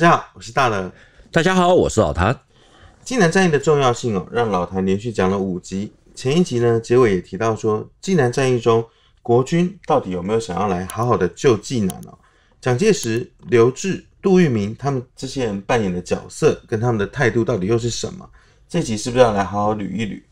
大家好，我是大乐。大家好，我是老谭。济南战役的重要性哦，让老谭连续讲了五集。前一集呢，结尾也提到说，济南战役中，国军到底有没有想要来好好的救济难哦？蒋介石、刘志、杜聿明他们这些人扮演的角色跟他们的态度到底又是什么？这集是不是要来好好捋一捋？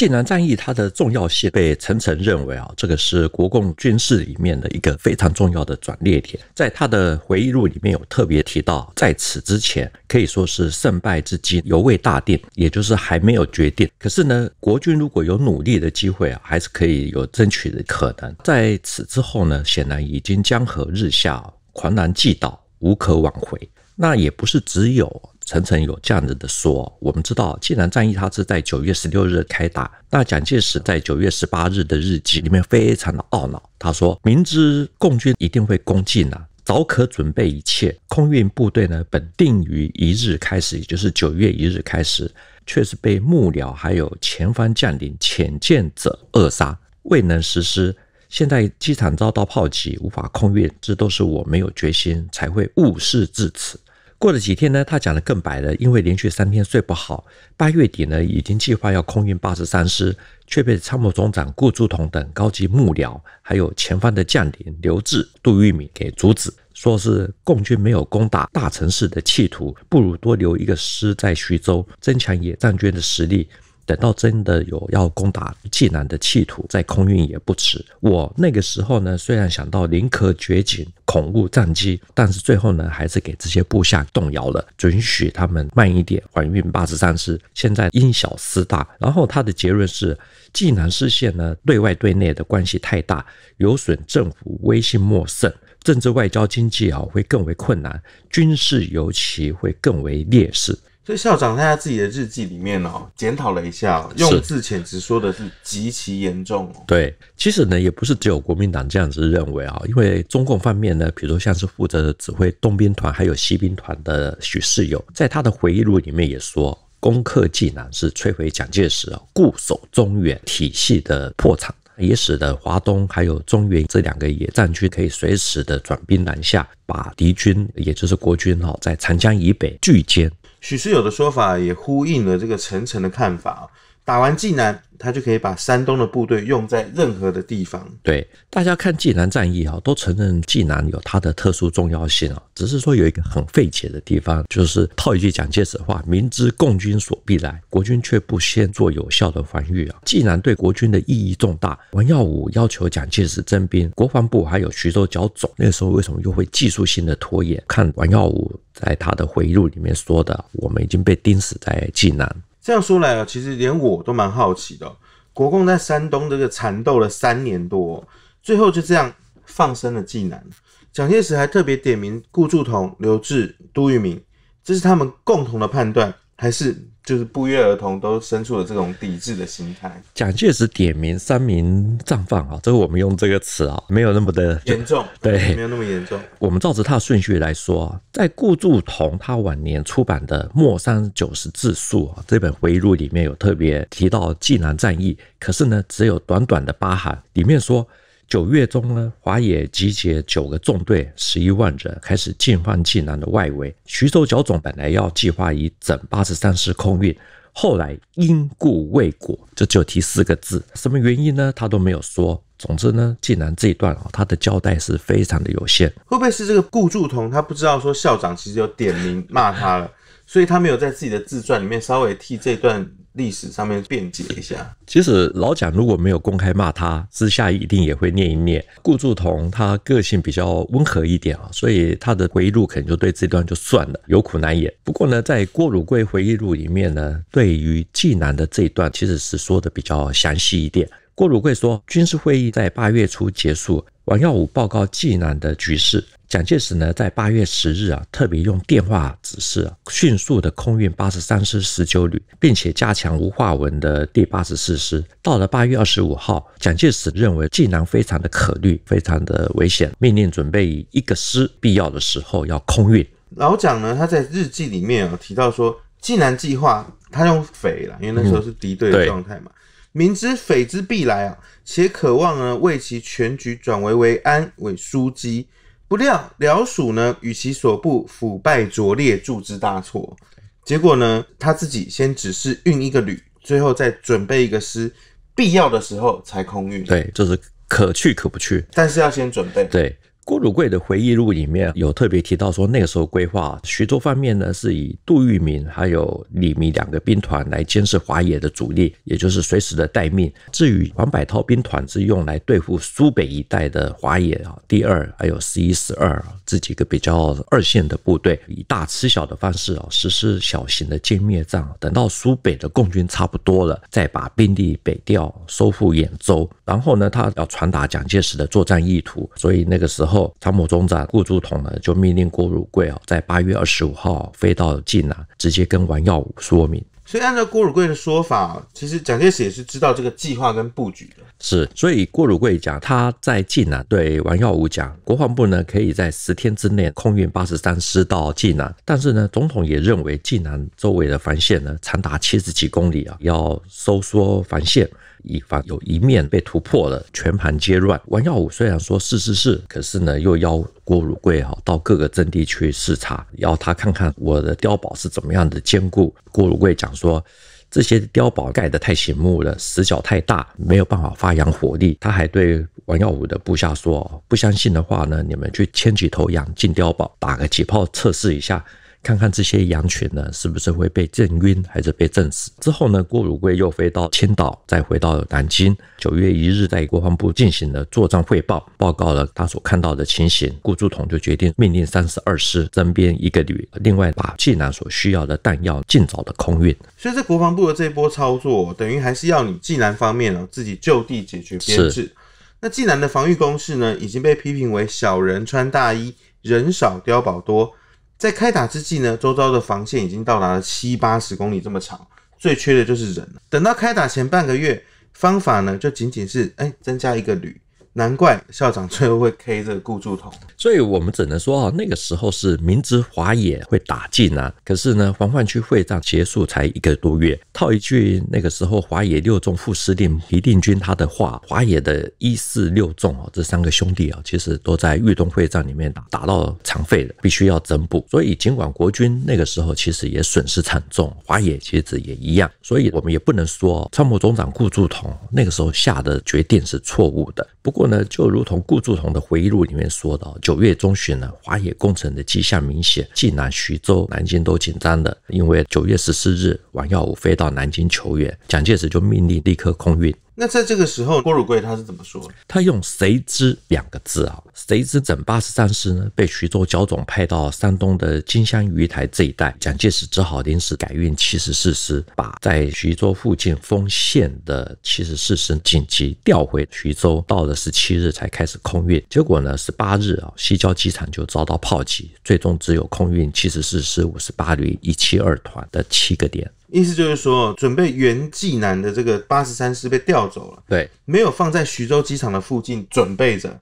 济南战役它的重要性被陈诚认为啊，这个是国共军事里面的一个非常重要的转捩点，在他的回忆录里面有特别提到，在此之前可以说是胜败之机犹未大定，也就是还没有决定。可是呢，国军如果有努力的机会啊，还是可以有争取的可能。在此之后呢，显然已经江河日下，狂澜既倒，无可挽回。那也不是只有。陈诚有这样子的说，我们知道，既然战役他是在九月十六日开打，那蒋介石在九月十八日的日记里面非常的懊恼，他说明知共军一定会攻进啊，早可准备一切，空运部队呢本定于一日开始，也就是九月一日开始，却是被幕僚还有前方将领浅见者扼杀，未能实施。现在机场遭到炮击，无法空运，这都是我没有决心才会误事至此。过了几天呢，他讲的更白了。因为连续三天睡不好，八月底呢，已经计划要空运八十三师，却被参谋总长顾祝同等高级幕僚，还有前方的将领刘峙、杜聿明给阻止，说是共军没有攻打大城市的企图，不如多留一个师在徐州，增强野战军的实力。等到真的有要攻打济南的企图，再空运也不迟。我那个时候呢，虽然想到宁可绝景，恐误战机，但是最后呢，还是给这些部下动摇了，准许他们慢一点还运八十三师。现在因小失大。然后他的结论是，济南失陷呢，对外对内的关系太大，有损政府威信莫甚，政治外交经济啊，会更为困难，军事尤其会更为劣势。所以校长在他自己的日记里面哦，检讨了一下，用字遣词说的是极其严重。对，其实呢也不是只有国民党这样子认为啊，因为中共方面呢，比如说像是负责指挥东兵团还有西兵团的许世友，在他的回忆录里面也说，攻克济南是摧毁蒋介石啊固守中原体系的破产，也使得华东还有中原这两个野战区可以随时的转兵南下，把敌军也就是国军哈在长江以北聚歼。许世友的说法也呼应了这个陈诚的看法。打完济南，他就可以把山东的部队用在任何的地方。对，大家看济南战役啊，都承认济南有它的特殊重要性啊。只是说有一个很费解的地方，就是套一句蒋介石的话：“明知共军所必来，国军却不先做有效的防御啊。”济南对国军的意义重大。王耀武要求蒋介石征兵，国防部还有徐州剿总，那个时候为什么又会技术性的拖延？看王耀武在他的回忆录里面说的：“我们已经被钉死在济南。”这样说来啊，其实连我都蛮好奇的。国共在山东这个缠斗了三年多，最后就这样放生了济南。蒋介石还特别点名顾祝同、刘峙、杜聿明，这是他们共同的判断。还是就是不约而同都生出了这种抵制的心态。蒋介石点名三名战犯啊，这个我们用这个词啊，没有那么的严重，对，没有那么严重。我们照着他的顺序来说，在顾祝同他晚年出版的《莫三九十自述》啊，这本回忆录里面有特别提到济南战役，可是呢，只有短短的八行，里面说。九月中呢，华野集结九个纵队，十一万人开始进犯济南的外围。徐州剿总本来要计划以整八十三师空运，后来因故未果。这就提四个字，什么原因呢？他都没有说。总之呢，济南这一段啊，他的交代是非常的有限。会不会是这个顾祝同他不知道说校长其实有点名骂他了？所以他没有在自己的自传里面稍微替这段历史上面辩解一下。其实老蒋如果没有公开骂他，私下一定也会念一念。顾祝同他个性比较温和一点啊，所以他的回忆录可能就对这段就算了，有苦难言。不过呢，在郭汝瑰回忆录里面呢，对于济南的这一段其实是说的比较详细一点。郭汝瑰说，军事会议在八月初结束，王耀武报告济南的局势。蒋介石呢，在八月十日啊，特别用电话指示啊，迅速的空运八十三师十九旅，并且加强吴化文的第八十四师。到了八月二十五号，蒋介石认为济南非常的可虑，非常的危险，命令准备一个师，必要的时候要空运。老蒋呢，他在日记里面啊提到说，济南计划他用匪了，因为那时候是敌对状态嘛，明知匪之必来啊，且渴望呢，为其全局转危为安，为枢机。不料辽蜀呢，与其所部腐败拙劣，铸之大错。结果呢，他自己先只是运一个旅，最后再准备一个师，必要的时候才空运。对，就是可去可不去，但是要先准备。对。郭汝瑰的回忆录里面有特别提到说，那个时候规划徐州方面呢，是以杜聿明还有李弥两个兵团来监视华野的主力，也就是随时的待命。至于黄百韬兵团，是用来对付苏北一带的华野啊，第二还有十一、十二。自己一个比较二线的部队，以大吃小的方式啊，实施小型的歼灭战。等到苏北的共军差不多了，再把兵力北调，收复兖州。然后呢，他要传达蒋介石的作战意图，所以那个时候，参谋总长顾祝同呢，就命令郭汝瑰啊，在八月二十五号飞到济南，直接跟王耀武说明。所以，按照郭汝瑰的说法，其实蒋介石也是知道这个计划跟布局的。是，所以郭汝瑰讲他在济南对王耀武讲，国防部呢可以在十天之内空运八十三师到济南，但是呢，总统也认为济南周围的防线呢长达七十几公里啊，要收缩防线。以防有一面被突破了，全盘皆乱。王耀武虽然说是是是，可是呢，又邀郭汝瑰哈到各个阵地去视察，要他看看我的碉堡是怎么样的坚固。郭汝瑰讲说，这些碉堡盖得太醒目了，死角太大，没有办法发扬火力。他还对王耀武的部下说，不相信的话呢，你们去牵几头羊进碉堡，打个几炮测试一下。看看这些羊群呢，是不是会被震晕，还是被震死？之后呢，郭汝瑰又飞到青岛，再回到南京。九月一日，在国防部进行了作战汇报，报告了他所看到的情形。顾祝同就决定命令三十二师增编一个旅，另外把济南所需要的弹药尽早的空运。所以，在国防部的这波操作，等于还是要你济南方面呢自己就地解决编制。那济南的防御工事呢，已经被批评为小人穿大衣，人少碉堡多。在开打之际呢，周遭的防线已经到达了七八十公里这么长，最缺的就是人。等到开打前半个月，方法呢就仅仅是哎增加一个旅。难怪校长最后会 K 这个顾祝同，所以我们只能说啊，那个时候是明知华野会打进啊，可是呢，黄焕区会战结束才一个多月，套一句那个时候华野六纵副司令皮定均他的话，华野的一四六纵啊，这三个兄弟啊，其实都在豫东会战里面打打到残废了，必须要增补。所以尽管国军那个时候其实也损失惨重，华野其实也一样，所以我们也不能说参谋总长顾祝同那个时候下的决定是错误的，不过。不过呢，就如同顾祝同的回忆录里面说到，九月中旬呢，华野攻城的迹象明显，济南、徐州、南京都紧张的，因为九月十四日，王耀武飞到南京求援，蒋介石就命令立刻空运。那在这个时候，郭汝瑰他是怎么说？他用“谁知”两个字啊。谁知整八十三师呢被徐州剿总派到山东的金乡、鱼台这一带，蒋介石只好临时改运七十四师，把在徐州附近丰县的七十四师紧急调回徐州。到了十七日才开始空运，结果呢，十八日啊，西郊机场就遭到炮击，最终只有空运七十四师五十八旅一七二团的七个点。意思就是说，准备原济南的这个八十三师被调走了，对，没有放在徐州机场的附近准备着，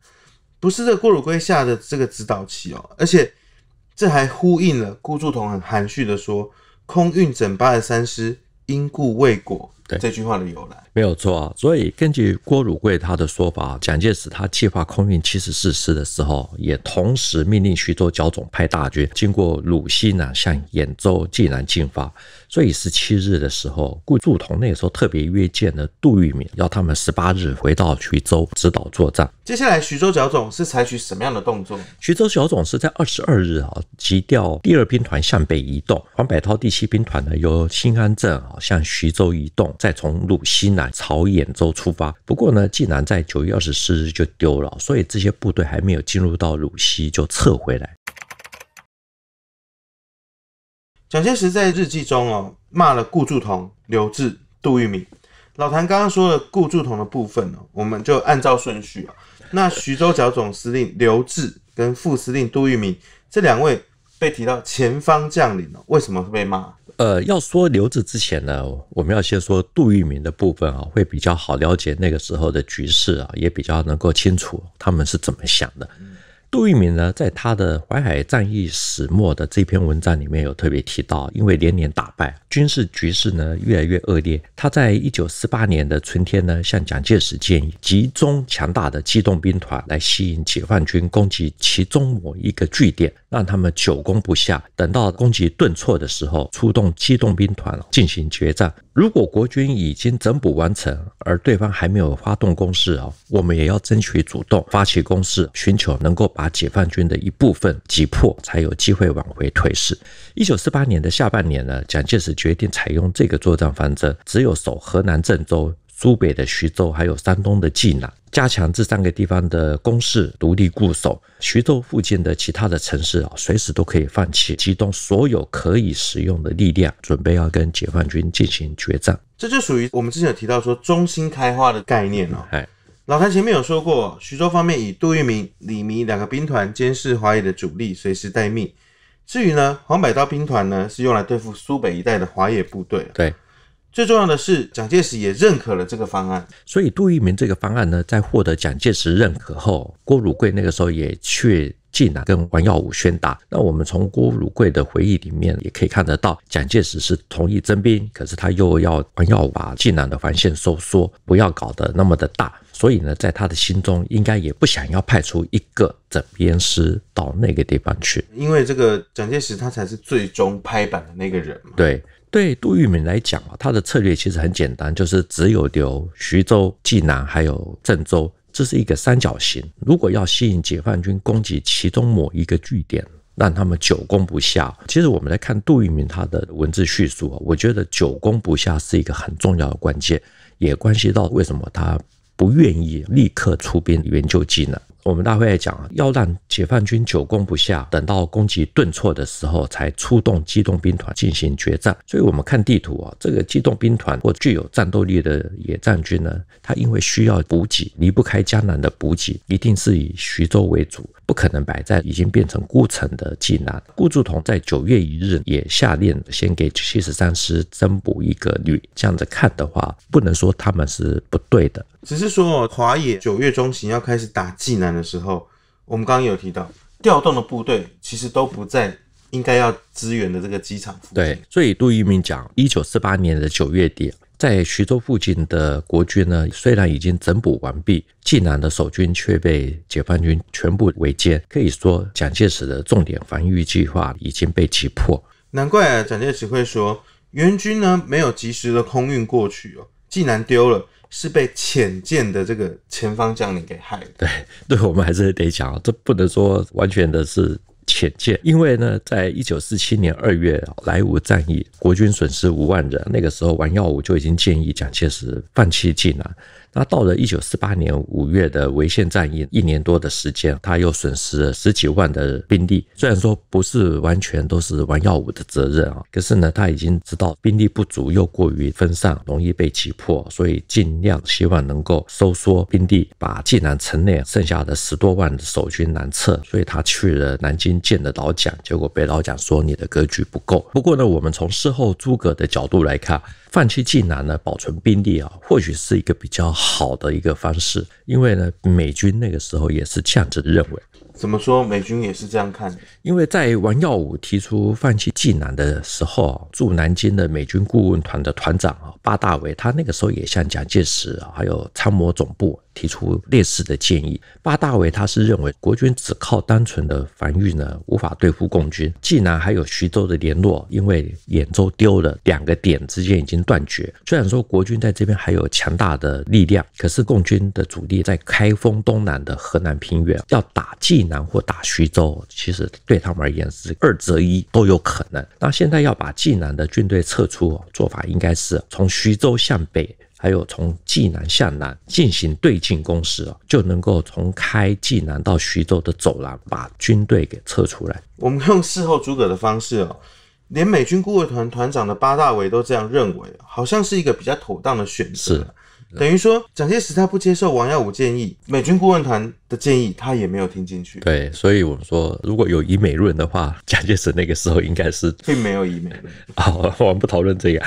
不是这郭汝瑰下的这个指导旗哦，而且这还呼应了顾祝同很含蓄的说：“空运整八十三师因故未果。”对这句话的由来，没有错。所以根据郭汝瑰他的说法，蒋介石他计划空运七十四师的时候，也同时命令徐州剿总派大军经过鲁西南向兖州、济南进发。所以十七日的时候，顾祝同那时候特别约见了杜聿明，要他们十八日回到徐州指导作战。接下来，徐州剿总是采取什么样的动作？徐州剿总是在二十二日啊，急调第二兵团向北移动，黄百韬第七兵团呢由新安镇啊向徐州移动，再从鲁西南朝兖州出发。不过呢，竟然在九月二十四日就丢了，所以这些部队还没有进入到鲁西就撤回来。蒋介石在日记中哦骂了顾祝同、刘志、杜聿明。老谭刚刚说了顾祝同的部分哦，我们就按照顺序。那徐州剿总司令刘志跟副司令杜聿明这两位被提到前方将领哦，为什么会被骂？呃，要说刘志之前呢，我们要先说杜聿明的部分啊，会比较好了解那个时候的局势啊，也比较能够清楚他们是怎么想的。杜聿明呢，在他的《淮海战役始末》的这篇文章里面有特别提到，因为连年打败，军事局势呢越来越恶劣。他在一九四八年的春天呢，向蒋介石建议集中强大的机动兵团来吸引解放军攻击其中某一个据点，让他们久攻不下。等到攻击顿挫的时候，出动机动兵团进行决战。如果国军已经整补完成，而对方还没有发动攻势哦，我们也要争取主动发起攻势，寻求能够把解放军的一部分击破，才有机会挽回颓势。一九四八年的下半年呢，蒋介石决定采用这个作战方针，只有守河南郑州。苏北的徐州，还有山东的济南，加强这三个地方的攻势，独立固守。徐州附近的其他的城市啊，随时都可以放弃，集中所有可以使用的力量，准备要跟解放军进行决战。这就属于我们之前有提到说中心开花的概念了。哎，老谭前面有说过，徐州方面以杜聿明、李弥两个兵团监视华野的主力，随时待命。至于呢，黄百刀兵团呢，是用来对付苏北一带的华野部队。对。最重要的是，蒋介石也认可了这个方案。所以，杜聿明这个方案呢，在获得蒋介石认可后，郭汝瑰那个时候也去济南跟王耀武宣达。那我们从郭汝瑰的回忆里面也可以看得到，蒋介石是同意征兵，可是他又要王耀武把晋南的防线收缩，不要搞得那么的大。所以呢，在他的心中，应该也不想要派出一个整编师到那个地方去，因为这个蒋介石他才是最终拍板的那个人。对。对杜聿明来讲啊，他的策略其实很简单，就是只有留徐州、济南还有郑州，这是一个三角形。如果要吸引解放军攻击其中某一个据点，让他们久攻不下，其实我们来看杜聿明他的文字叙述啊，我觉得久攻不下是一个很重要的关键，也关系到为什么他不愿意立刻出兵援救济南。我们大会讲，要让解放军久攻不下，等到攻击顿挫的时候，才出动机动兵团进行决战。所以，我们看地图啊，这个机动兵团或具有战斗力的野战军呢，它因为需要补给，离不开江南的补给，一定是以徐州为主。不可能摆在已经变成孤城的济南。顾祝同在九月一日也下令，先给七十三师增补一个旅。这样子看的话，不能说他们是不对的，只是说华野九月中旬要开始打济南的时候，我们刚刚有提到调动的部队其实都不在应该要支援的这个机场附近。对，所以杜聿明讲，一九四八年的九月底。在徐州附近的国军呢，虽然已经整补完毕，济南的守军却被解放军全部围歼。可以说，蒋介石的重点防御计划已经被击破。难怪蒋介石会说，援军呢没有及时的空运过去哦，济南丢了是被遣见的这个前方将领给害的。对，对我们还是得讲，这不能说完全的是。浅见，因为呢，在一九四七年二月莱芜战役，国军损失五万人，那个时候王耀武就已经建议蒋介石放弃济南。那到了一九四八年五月的潍县战役，一年多的时间，他又损失了十几万的兵力。虽然说不是完全都是王耀武的责任啊，可是呢，他已经知道兵力不足又过于分散，容易被击破，所以尽量希望能够收缩兵力，把济南城内剩下的十多万的守军南撤。所以他去了南京见的老蒋，结果被老蒋说你的格局不够。不过呢，我们从事后诸葛的角度来看，放弃济南呢，保存兵力啊，或许是一个比较。好的一个方式，因为呢，美军那个时候也是这样子认为。怎么说？美军也是这样看。因为在王耀武提出放弃济南的时候驻南京的美军顾问团的团长啊，巴大维，他那个时候也向蒋介石啊，还有参谋总部提出类似的建议。巴大维他是认为国军只靠单纯的防御呢，无法对付共军。济南还有徐州的联络，因为兖州丢了，两个点之间已经断绝。虽然说国军在这边还有强大的力量，可是共军的主力在开封东南的河南平原，要打济。南或打徐州，其实对他们而言是二择一都有可能。那现在要把济南的军队撤出，做法应该是从徐州向北，还有从济南向南进行对进攻势啊，就能够从开济南到徐州的走廊把军队给撤出来。我们用事后诸葛的方式哦。连美军顾问团团长的八大伟都这样认为，好像是一个比较妥当的选择。等于说，蒋介石他不接受王耀武建议，美军顾问团的建议，他也没有听进去。对，所以我们说，如果有以美论的话，蒋介石那个时候应该是并没有以美论。好，我们不讨论这个。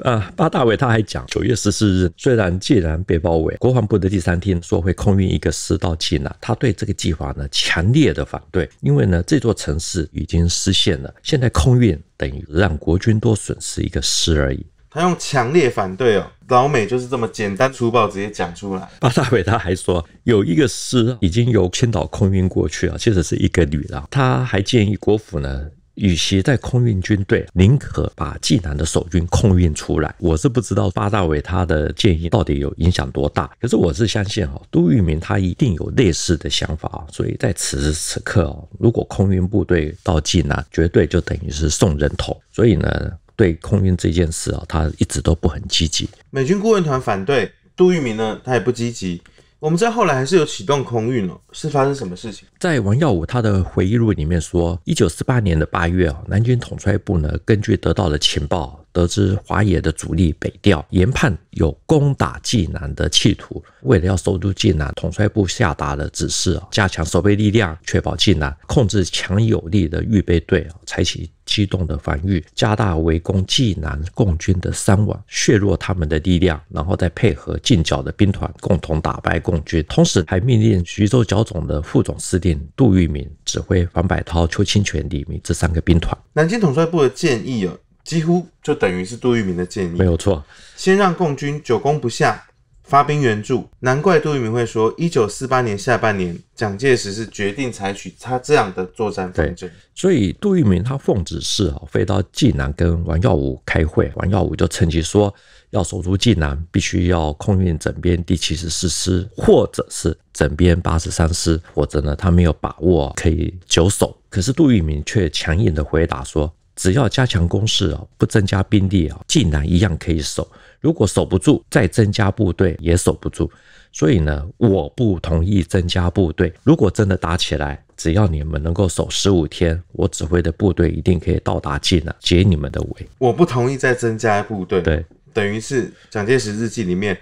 啊，八大伟他还讲，九月十四日，虽然既然被包围，国防部的第三厅说会空运一个师到济南，他对这个计划呢强烈的反对，因为呢这座城市已经失陷了，现在空运等于让国军多损失一个师而已。他用强烈反对哦，老美就是这么简单粗暴直接讲出来。八大伟他还说有一个师已经由千岛空运过去了，其实是一个旅郎。他还建议国府呢，与其在空运军队，宁可把济南的守军空运出来。我是不知道八大伟他的建议到底有影响多大，可是我是相信哦，杜聿明他一定有类似的想法啊。所以在此时此刻哦，如果空运部队到济南，绝对就等于是送人头。所以呢。对空运这件事啊，他一直都不很积极。美军顾问团反对，杜聿明呢，他也不积极。我们在后来还是有启动空运哦，是发生什么事情？在王耀武他的回忆录里面说，一九四八年的八月啊，南军统帅部呢，根据得到的情报。得知华野的主力北调，研判有攻打济南的企图。为了要守住济南，统帅部下达了指示加强守备力量，确保济南，控制强有力的预备队采取机动的防御，加大围攻济南共军的伤亡，削弱他们的力量，然后再配合近剿的兵团共同打败共军。同时还命令徐州剿总的副总司令杜聿明指挥黄百韬、邱清泉、李明这三个兵团。南京统帅部的建议啊。几乎就等于是杜聿明的建议，没有错。先让共军久攻不下，发兵援助。难怪杜聿明会说，一九四八年下半年，蒋介石是决定采取他这样的作战方针。所以，杜聿明他奉指示哦，飞到济南跟王耀武开会。王耀武就趁机说，要守住济南，必须要空运整编第七十四师，或者是整编八十三师，或者呢，他没有把握可以久守。可是杜聿明却强硬的回答说。只要加强攻势哦，不增加兵力哦，济南一样可以守。如果守不住，再增加部队也守不住。所以呢，我不同意增加部队。如果真的打起来，只要你们能够守十五天，我指挥的部队一定可以到达济南，解你们的围。我不同意再增加部队。对，等于是蒋介石日记里面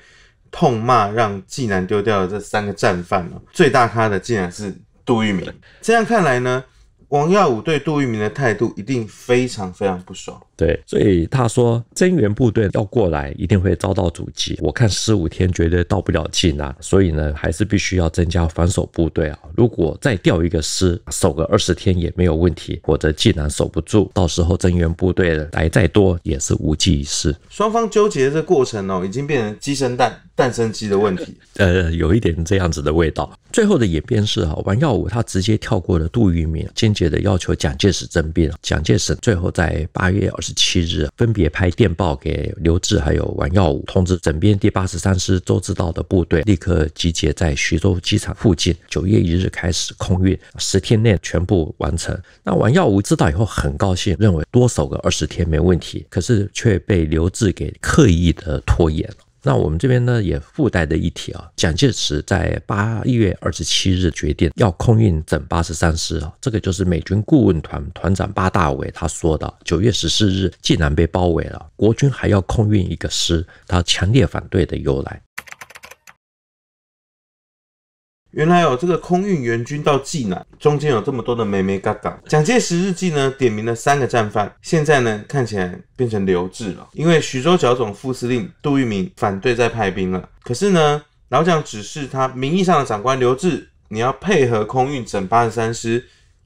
痛骂让济南丢掉的这三个战犯哦，最大咖的竟然是杜聿明。这样看来呢？王耀武对杜聿明的态度一定非常非常不爽，对，所以他说增援部队要过来，一定会遭到阻击。我看十五天绝对到不了济南，所以呢，还是必须要增加防守部队啊。如果再调一个师守个二十天也没有问题，或者济南守不住，到时候增援部队来再多也是无济于事。双方纠结这过程哦，已经变成鸡生蛋，蛋生鸡的问题，呃，有一点这样子的味道。最后的演变是哈，王耀武他直接跳过了杜聿明，坚决。的要求蒋介石征兵，蒋介石最后在八月二十七日分别拍电报给刘峙还有王耀武，通知整编第八十三师周至道的部队立刻集结在徐州机场附近，九月一日开始空运，十天内全部完成。那王耀武知道以后很高兴，认为多守个二十天没问题，可是却被刘峙给刻意的拖延。那我们这边呢也附带的一提啊，蒋介石在八月二十七日决定要空运整八十三师啊，这个就是美军顾问团团长巴大伟他说的九月十四日，既然被包围了，国军还要空运一个师，他强烈反对的由来。原来哦，这个空运援军到济南，中间有这么多的美美嘎嘎。蒋介石日记呢，点名了三个战犯。现在呢，看起来变成刘志了，因为徐州剿总副司令杜聿明反对再派兵了。可是呢，老蒋指示他名义上的长官刘志，你要配合空运整八十三师。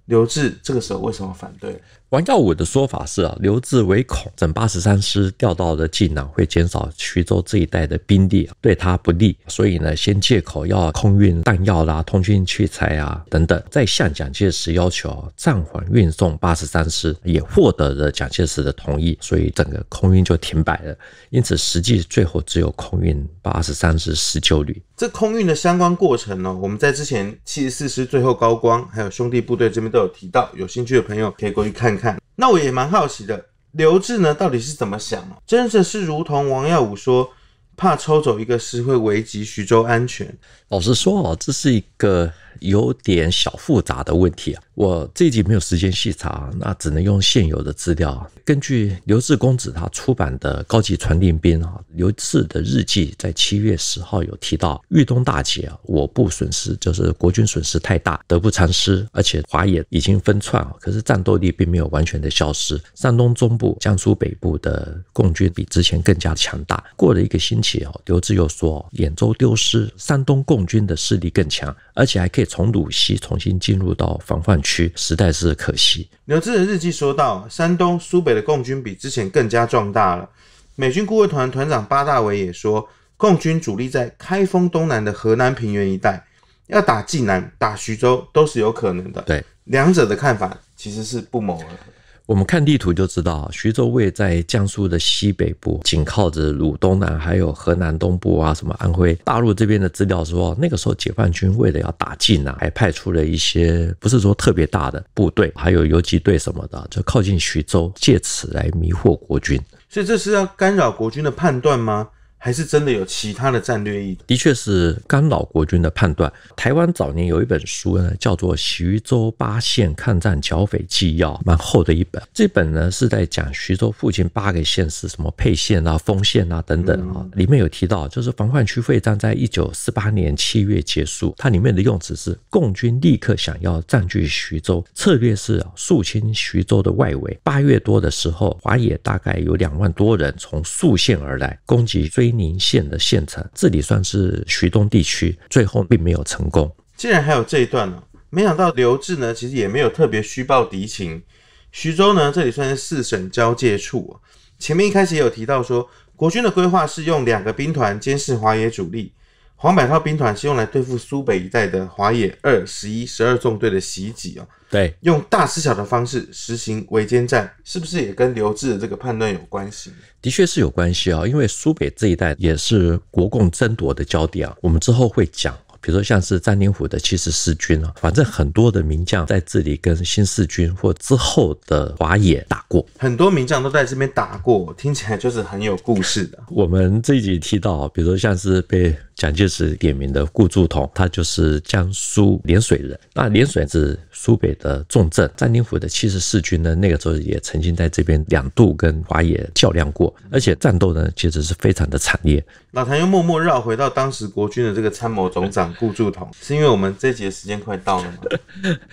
刘志这个时候为什么反对？王耀武的说法是啊，留置为恐整八十三师调到的晋南会减少徐州这一带的兵力，对他不利，所以呢，先借口要空运弹药啦、通讯器材啊等等，再向蒋介石要求暂缓运送八十三师，也获得了蒋介石的同意，所以整个空运就停摆了，因此实际最后只有空运八十三师十九旅。这空运的相关过程呢，我们在之前七十四师最后高光，还有兄弟部队这边都有提到，有兴趣的朋友可以过去看看。那我也蛮好奇的，刘志呢到底是怎么想？真的是如同王耀武说，怕抽走一个师会危及徐州安全。老实说哦，这是一个。有点小复杂的问题啊，我这集没有时间细查，那只能用现有的资料。根据刘志公子他出版的《高级传令兵》啊，刘志的日记在七月十号有提到豫东大捷啊，我部损失就是国军损失太大，得不偿失，而且华野已经分窜啊，可是战斗力并没有完全的消失。山东中部、江苏北部的共军比之前更加强大。过了一个星期哦，刘志又说兖州丢失，山东共军的势力更强，而且还可以。从鲁西重新进入到防范区，实在是可惜。刘志仁日记说到，山东苏北的共军比之前更加壮大了。美军顾问团团长巴大维也说，共军主力在开封东南的河南平原一带，要打济南、打徐州都是有可能的。对，两者的看法其实是不谋而合。我们看地图就知道，徐州位在江苏的西北部，紧靠着鲁东南，还有河南东部啊，什么安徽。大陆这边的资料说，那个时候解放军为了要打进啊，还派出了一些不是说特别大的部队，还有游击队什么的，就靠近徐州，借此来迷惑国军。所以这是要干扰国军的判断吗？还是真的有其他的战略意图？的确是干扰国军的判断。台湾早年有一本书呢，叫做《徐州八县抗战剿匪纪要》，蛮厚的一本。这本呢是在讲徐州附近八个县市，什么沛县啊、丰县啊等等啊，里面有提到，就是防患区会战在一九四八年七月结束。它里面的用词是，共军立刻想要占据徐州，策略是肃清徐州的外围。八月多的时候，华野大概有两万多人从宿县而来，攻击最。威宁县的县城，这里算是徐东地区，最后并没有成功。竟然还有这一段呢，没想到刘志呢，其实也没有特别虚报敌情。徐州呢，这里算是四省交界处啊。前面一开始也有提到说，国军的规划是用两个兵团监视华野主力。黄百韬兵团是用来对付苏北一带的华野二十一、十二纵队的袭击啊。对，用大吃小的方式实行围歼战，是不是也跟刘志的这个判断有关系？的确是有关系啊，因为苏北这一带也是国共争夺的焦点啊。我们之后会讲，比如说像是张灵甫的七十四军啊，反正很多的名将在这里跟新四军或之后的华野打过，很多名将都在这边打过，听起来就是很有故事的。我们这一集提到，比如说像是被。蒋介石点名的顾祝同，他就是江苏涟水人。那涟水是苏北的重镇，张灵府的七十四军呢，那个时候也曾经在这边两度跟华野较量过，而且战斗呢，其实是非常的惨烈。老谭又默默绕回到当时国军的这个参谋总长顾祝同，是因为我们这集的时间快到了吗？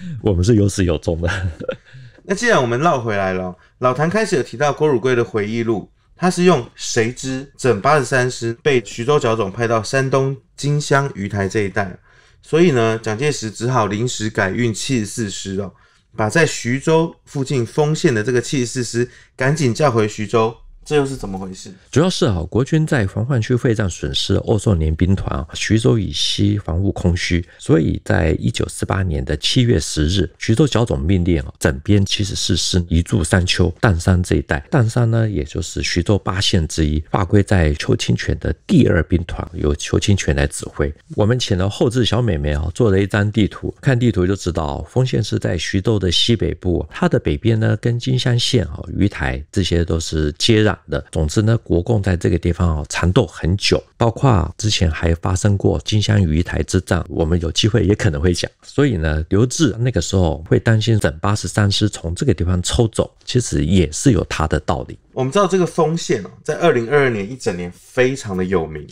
我们是有始有终的。那既然我们绕回来了，老谭开始有提到郭汝瑰的回忆录。他是用谁知整八十三师被徐州剿总派到山东金乡、鱼台这一带，所以呢，蒋介石只好临时改运七十四师哦，把在徐州附近封县的这个七十四师赶紧叫回徐州。这又是怎么回事？主要是啊，国军在防患区会战损失欧绥联兵团啊，徐州以西防务空虚，所以在一九四八年的七月十日，徐州剿总命令啊整编七十四师移驻山丘、砀山这一带。砀山呢，也就是徐州八县之一，划归在邱清泉的第二兵团，由邱清泉来指挥。我们请了后置小美眉啊，做了一张地图，看地图就知道，丰县是在徐州的西北部，它的北边呢，跟金乡县啊、鱼台这些都是接壤。的，总之呢，国共在这个地方啊缠斗很久，包括之前还发生过金乡鱼台之战，我们有机会也可能会讲。所以呢，刘志那个时候会担心整八十三师从这个地方抽走，其实也是有他的道理。我们知道这个风线哦，在二零二二年一整年非常的有名。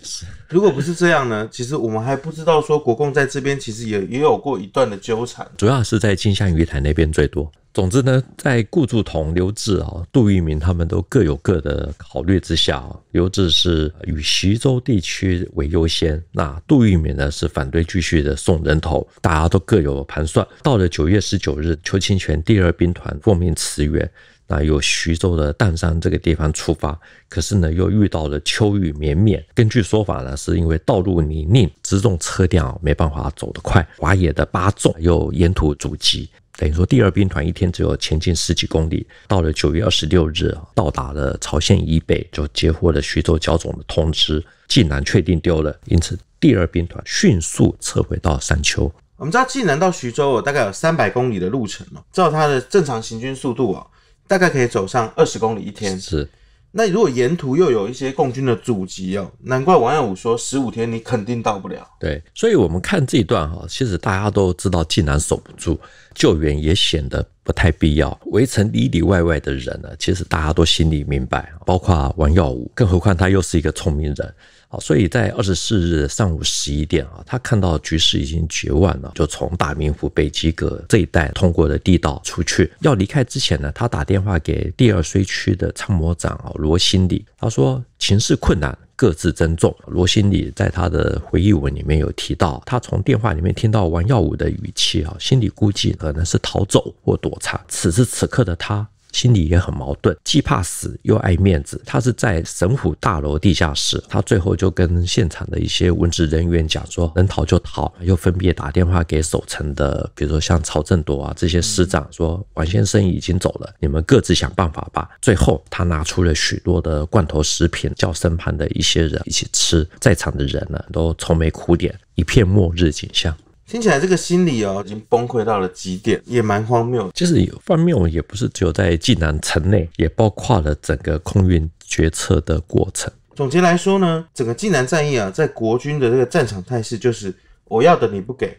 如果不是这样呢，其实我们还不知道说国共在这边其实也也有过一段的纠缠，主要是在金乡鱼台那边最多。总之呢，在顾祝同、刘志啊、杜聿明他们都各有各的考虑之下，刘志是与徐州地区为优先，那杜聿明呢是反对继续的送人头，大家都各有盘算。到了九月十九日，邱清泉第二兵团奉命驰援，那由徐州的砀山这个地方出发，可是呢又遇到了秋雨绵绵，根据说法呢是因为道路泥泞，辎重车辆啊没办法走得快，华野的八纵又沿途阻击。等于说第二兵团一天只有前进十几公里，到了九月二十六日到达了朝鲜以北，就接获了徐州剿总的通知，晋南确定丢了，因此第二兵团迅速撤回到山丘。我们知道晋南到徐州大概有三百公里的路程嘛，照它的正常行军速度啊，大概可以走上二十公里一天。是。那如果沿途又有一些共军的阻击哦，难怪王耀武说十五天你肯定到不了。对，所以我们看这一段哈，其实大家都知道晋南守不住，救援也显得不太必要。围城里里外外的人呢，其实大家都心里明白，包括王耀武，更何况他又是一个聪明人。好，所以在二十四日上午十一点啊，他看到局势已经绝望了，就从大明湖北基阁这一带通过的地道出去。要离开之前呢，他打电话给第二虽区的参谋长啊罗新礼，他说情势困难，各自珍重。罗新礼在他的回忆文里面有提到，他从电话里面听到王耀武的语气啊，心里估计可能是逃走或躲藏。此时此刻的他。心里也很矛盾，既怕死又爱面子。他是在神府大楼地下室，他最后就跟现场的一些文职人员讲说：“能逃就逃。”又分别打电话给守城的，比如说像曹正多啊这些师长，说：“王先生已经走了，你们各自想办法吧。”最后，他拿出了许多的罐头食品，叫身旁的一些人一起吃。在场的人呢，都愁眉苦脸，一片末日景象。听起来这个心理哦，已经崩溃到了极点，也蛮荒谬。其是荒谬，也不是只有在济南城内，也包括了整个空运决策的过程。总结来说呢，整个济南战役啊，在国军的这个战场态势就是：我要的你不给，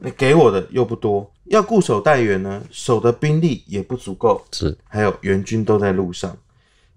你给我的又不多；要固守待援呢，守的兵力也不足够，是还有援军都在路上，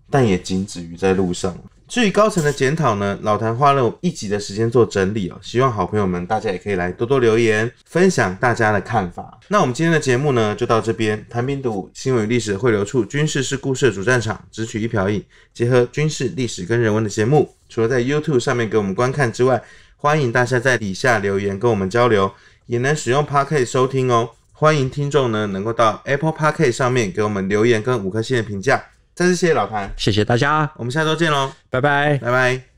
但也仅止于在路上至于高层的检讨呢，老谭花了一集的时间做整理哦，希望好朋友们大家也可以来多多留言，分享大家的看法。那我们今天的节目呢，就到这边。谈兵读新闻与历史汇流处，军事是故事的主战场，只取一瓢饮，结合军事历史跟人文的节目，除了在 YouTube 上面给我们观看之外，欢迎大家在底下留言跟我们交流，也能使用 Podcast 收听哦。欢迎听众呢，能够到 Apple Podcast 上面给我们留言跟五颗星的评价。再次谢谢老潘，谢谢大家，我们下周见喽，拜拜，拜拜。